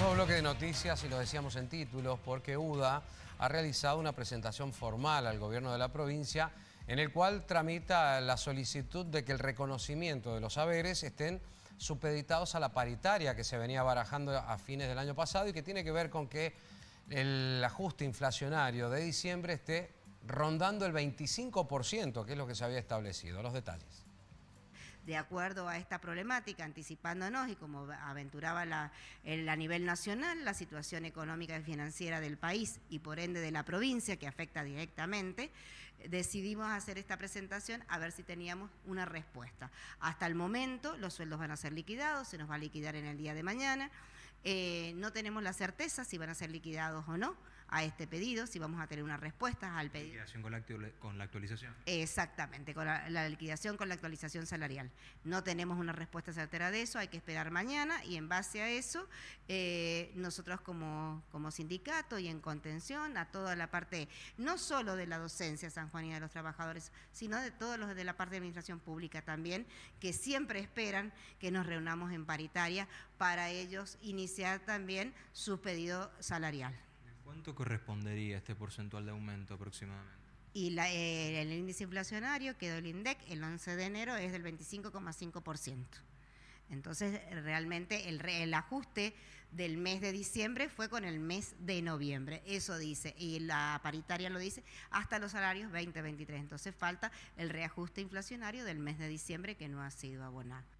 Nuevo bloque de noticias, y lo decíamos en títulos, porque UDA ha realizado una presentación formal al gobierno de la provincia en el cual tramita la solicitud de que el reconocimiento de los saberes estén supeditados a la paritaria que se venía barajando a fines del año pasado y que tiene que ver con que el ajuste inflacionario de diciembre esté rondando el 25%, que es lo que se había establecido. Los detalles de acuerdo a esta problemática, anticipándonos y como aventuraba la, a nivel nacional la situación económica y financiera del país y por ende de la provincia que afecta directamente decidimos hacer esta presentación a ver si teníamos una respuesta. Hasta el momento los sueldos van a ser liquidados, se nos va a liquidar en el día de mañana. Eh, no tenemos la certeza si van a ser liquidados o no a este pedido, si vamos a tener una respuesta al pedido. Liquidación con la, actualización. Exactamente, con la, liquidación con la actualización salarial. No tenemos una respuesta certera de eso, hay que esperar mañana y en base a eso, eh, nosotros como, como sindicato y en contención a toda la parte, no solo de la docencia San Juanita, de los Trabajadores, sino de todos los de la parte de administración pública también, que siempre esperan que nos reunamos en paritaria para ellos iniciar también su pedido salarial. ¿Cuánto correspondería este porcentual de aumento aproximadamente? Y eh, el índice inflacionario quedó el INDEC el 11 de enero es del 25,5%. Entonces, realmente el, ajuste del mes de diciembre fue con el mes de noviembre, eso dice, y la paritaria lo dice, hasta los salarios 2023. Entonces, falta el reajuste inflacionario del mes de diciembre que no ha sido abonado.